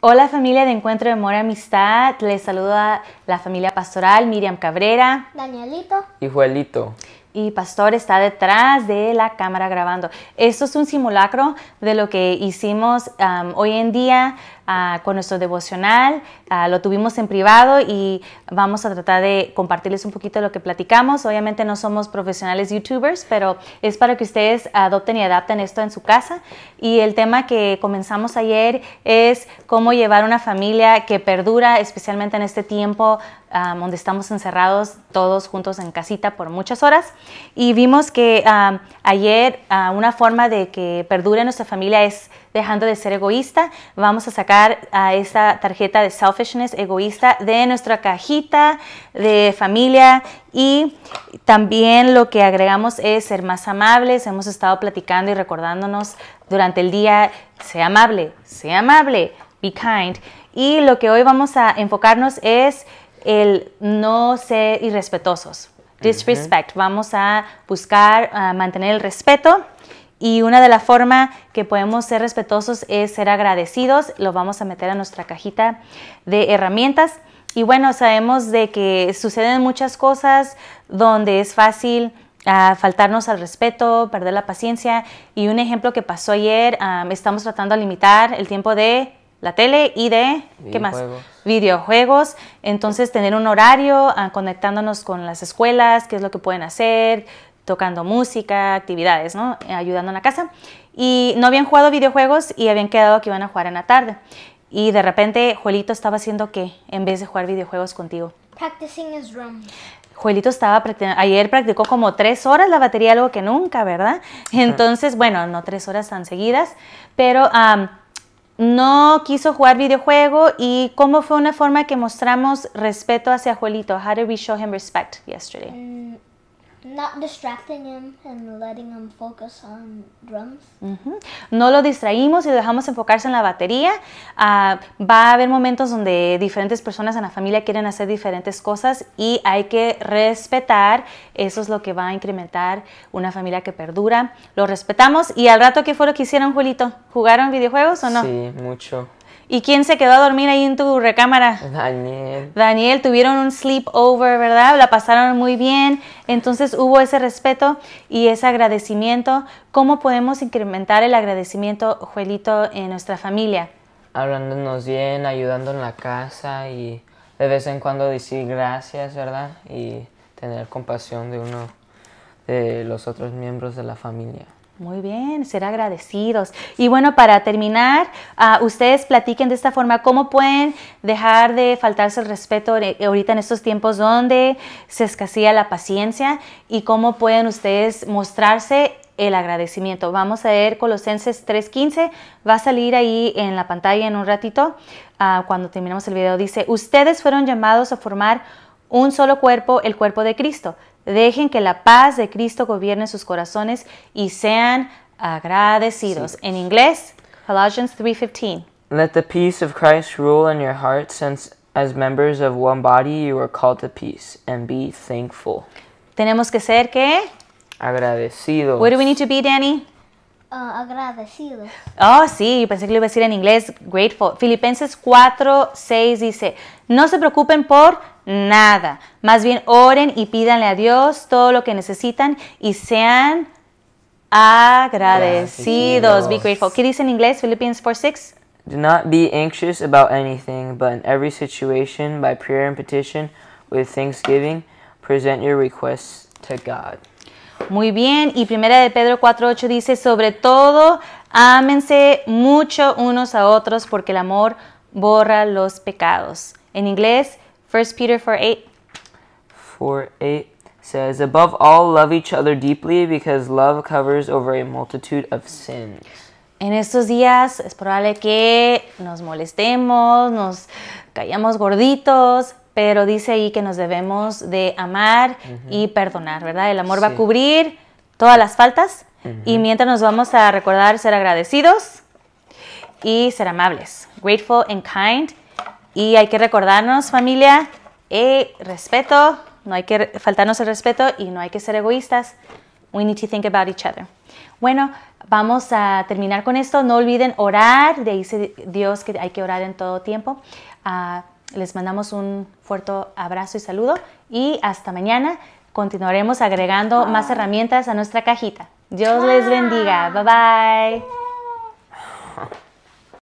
Hola familia de Encuentro de Amor y Amistad, les saluda la familia pastoral Miriam Cabrera, Danielito y Juelito. Y Pastor está detrás de la cámara grabando. Esto es un simulacro de lo que hicimos um, hoy en día Ah, con nuestro devocional. Ah, lo tuvimos en privado y vamos a tratar de compartirles un poquito de lo que platicamos. Obviamente no somos profesionales youtubers, pero es para que ustedes adopten y adapten esto en su casa. Y el tema que comenzamos ayer es cómo llevar una familia que perdura, especialmente en este tiempo ah, donde estamos encerrados todos juntos en casita por muchas horas. Y vimos que ayer una forma de que perdure nuestra familia es dejando de ser egoísta. Vamos a sacar a esta tarjeta de selfishness egoísta de nuestra cajita de familia y también lo que agregamos es ser más amables. Hemos estado platicando y recordándonos durante el día, sea amable, sea amable, be kind. Y lo que hoy vamos a enfocarnos es el no ser irrespetuosos. Disrespect. Vamos a buscar mantener el respeto y una de las formas que podemos ser respetuosos es ser agradecidos. Lo vamos a meter a nuestra cajita de herramientas. Y bueno, sabemos de que suceden muchas cosas donde es fácil ah, faltarnos al respeto, perder la paciencia. Y un ejemplo que pasó ayer, ah, estamos tratando de limitar el tiempo de la tele y de, ¿qué más? Videojuegos. Entonces, tener un horario, ah, conectándonos con las escuelas, qué es lo que pueden hacer, tocando música, actividades, ¿no? Eh, ayudando en la casa. Y no habían jugado videojuegos y habían quedado que iban a jugar en la tarde. Y de repente Juelito estaba haciendo qué en vez de jugar videojuegos contigo. Practicing his drum. Juelito estaba practicando, ayer practicó como tres horas la batería, algo que nunca, ¿verdad? Entonces, bueno, no tres horas tan seguidas, pero no quiso jugar videojuego y cómo fue una forma que mostramos respeto hacia Juelito. How did we show him respect yesterday? Mm, no lo distraímos y lo dejamos enfocarse en la batería. Ah, va a haber momentos donde diferentes personas en la familia quieren hacer diferentes cosas y hay que respetar. Eso es lo que va a incrementar una familia que perdura. Lo respetamos y al rato, ¿qué fue lo que hicieron, Julito? ¿Jugaron videojuegos o no? Sí, mucho. ¿Y quién se quedó a dormir ahí en tu recámara? Daniel. Daniel, tuvieron un sleepover, ¿verdad? La pasaron muy bien. Entonces hubo ese respeto y ese agradecimiento. ¿Cómo podemos incrementar el agradecimiento, Juelito, en nuestra familia? Hablándonos bien, ayudando en la casa y de vez en cuando decir gracias, ¿verdad? Y tener compasión de uno de los otros miembros de la familia. Muy bien, ser agradecidos. Y bueno, para terminar, ah, ustedes platiquen de esta forma cómo pueden dejar de faltarse el respeto ahorita en estos tiempos donde se escasea la paciencia y cómo pueden ustedes mostrarse el agradecimiento. Vamos a ver Colosenses 3.15, va a salir ahí en la pantalla en un ratito ah, cuando terminemos el video. Dice, ustedes fueron llamados a formar un solo cuerpo, el cuerpo de Cristo Dejen que la paz de Cristo gobierne sus corazones y sean agradecidos. En inglés, Colossians 3:15. Let the peace of Christ rule in your hearts since as members of one body you are called to peace and be thankful. Tenemos que ser qué? Agradecidos. What do we need to be, Danny? Ah, agradecidos. Oh, sí, pensé que lo iba a decir en inglés, grateful. Filipenses 4, 6 dice, no se preocupen por nada, más bien oren y pídanle a Dios todo lo que necesitan y sean agradecidos. Be grateful. ¿Qué dice en inglés Filipenses 4, 6? Do not be anxious about anything, but in every situation, by prayer and petition, with thanksgiving, present your requests to God. Muy bien, y primera de Pedro 4.8 dice, sobre todo, ámense mucho unos a otros porque el amor borra los pecados. En inglés, 1 Peter 4.8. 4.8 says, Above all, love each other deeply because love covers over a multitude of sins. En estos días es probable que nos molestemos, nos callamos gorditos, pero dice ahí que nos debemos de amar y perdonar, ¿verdad? El amor va a cubrir todas las faltas y mientras nos vamos a recordar ser agradecidos y ser amables, grateful and kind. Y hay que recordarnos, familia, eh, respeto, no hay que faltarnos el respeto y no hay que ser egoístas. We need to think about each other. Bueno, vamos a terminar con esto. No olviden orar. De ahí dice Dios que hay que orar en todo tiempo. Ah, les mandamos un fuerte abrazo y saludo y hasta mañana continuaremos agregando más herramientas a nuestra cajita. Dios les bendiga. Bye bye.